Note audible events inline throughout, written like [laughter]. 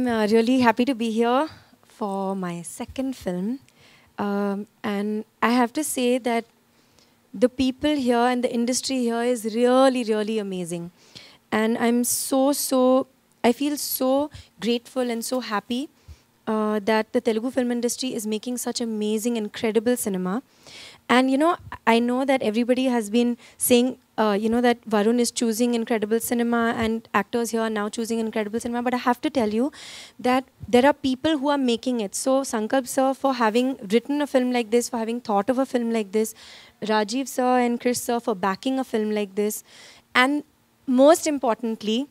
I'm uh, really happy to be here for my second film. Um, and I have to say that the people here and the industry here is really, really amazing. And I'm so, so, I feel so grateful and so happy uh, that the Telugu film industry is making such amazing, incredible cinema. And you know, I know that everybody has been saying, uh, you know, that Varun is choosing incredible cinema and actors here are now choosing incredible cinema. But I have to tell you that there are people who are making it. So Sankalp sir, for having written a film like this, for having thought of a film like this, Rajiv sir and Chris sir for backing a film like this. And most importantly,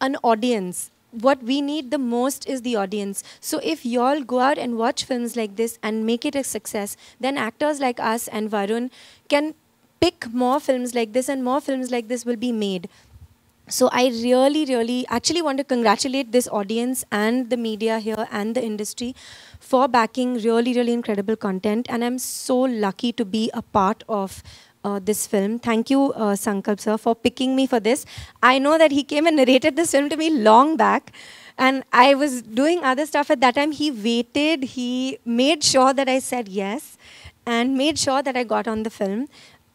an audience what we need the most is the audience. So if y'all go out and watch films like this and make it a success, then actors like us and Varun can pick more films like this and more films like this will be made. So I really, really actually want to congratulate this audience and the media here and the industry for backing really, really incredible content. And I'm so lucky to be a part of uh, this film. Thank you, uh, Sankalp sir, for picking me for this. I know that he came and narrated this film to me long back. And I was doing other stuff at that time. He waited, he made sure that I said yes and made sure that I got on the film.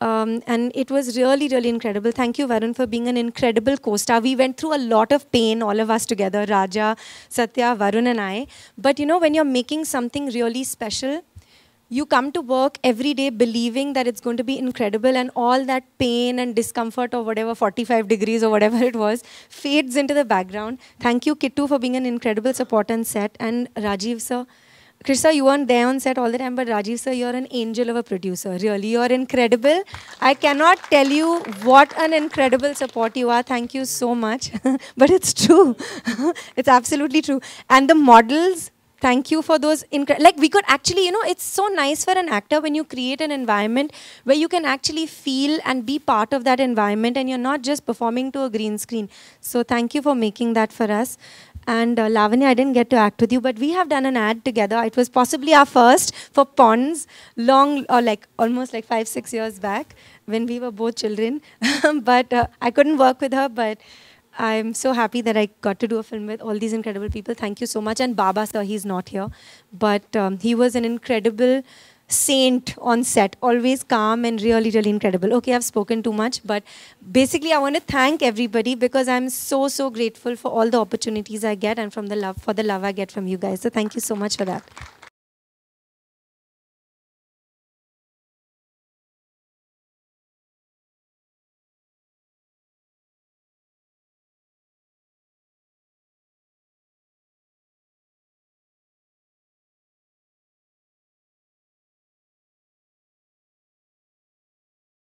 Um, and it was really, really incredible. Thank you, Varun, for being an incredible co-star. We went through a lot of pain, all of us together, Raja, Satya, Varun and I. But you know, when you're making something really special, you come to work every day believing that it's going to be incredible and all that pain and discomfort or whatever 45 degrees or whatever it was fades into the background thank you kittu for being an incredible support on set and rajiv sir Chris, sir, you weren't there on set all the time, but Rajiv, sir, you're an angel of a producer. Really, you're incredible. I cannot tell you what an incredible support you are. Thank you so much. [laughs] but it's true. [laughs] it's absolutely true. And the models thank you for those like we could actually you know it's so nice for an actor when you create an environment where you can actually feel and be part of that environment and you're not just performing to a green screen so thank you for making that for us and uh, Lavanya, I didn't get to act with you, but we have done an ad together. It was possibly our first for Ponds, long or like almost like five, six years back when we were both children. [laughs] but uh, I couldn't work with her, but I'm so happy that I got to do a film with all these incredible people. Thank you so much. And Baba sir, he's not here, but um, he was an incredible saint on set, always calm and really, really incredible. Okay, I've spoken too much, but basically I want to thank everybody because I'm so, so grateful for all the opportunities I get and from the love for the love I get from you guys. So thank you so much for that.